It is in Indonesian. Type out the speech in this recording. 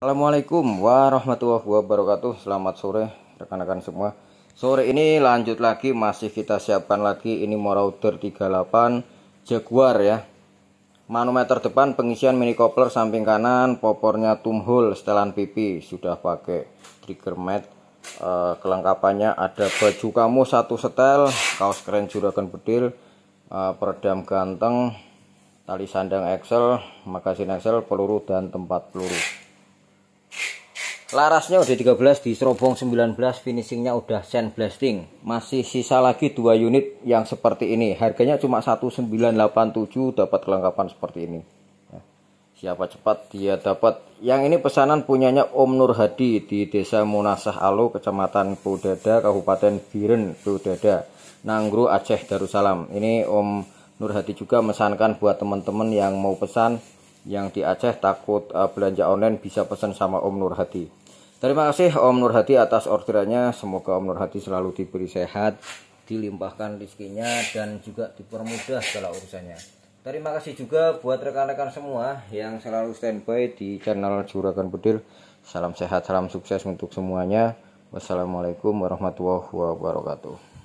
Assalamualaikum warahmatullahi wabarakatuh Selamat sore rekan-rekan semua Sore ini lanjut lagi Masih kita siapkan lagi Ini Marauder 38 Jaguar ya Manometer depan pengisian mini coupler samping kanan Popornya tumhul setelan pipi Sudah pakai trigger mat eh, Kelengkapannya ada baju kamu satu setel Kaos keren juragan bedil eh, Peredam ganteng Tali sandang excel Magasin excel peluru dan tempat peluru Larasnya udah 13 di serobong 19 finishingnya udah sand blasting. Masih sisa lagi dua unit yang seperti ini. Harganya cuma 1987 dapat kelengkapan seperti ini. Ya. Siapa cepat dia dapat. Yang ini pesanan punyanya Om Nur Hadi di Desa Munasah Alo, Kecamatan Pudada, Kabupaten Biren, Pudada, Nanggro, Aceh, Darussalam. Ini Om Nur Hadi juga mesankan buat teman-teman yang mau pesan yang di Aceh takut uh, belanja online bisa pesan sama Om Nurhati. Terima kasih Om Nurhati atas orderannya. Semoga Om Nurhati selalu diberi sehat, dilimpahkan rezekinya dan juga dipermudah segala urusannya. Terima kasih juga buat rekan-rekan semua yang selalu standby di channel Juragan Bedil. Salam sehat, salam sukses untuk semuanya. Wassalamualaikum warahmatullahi wabarakatuh.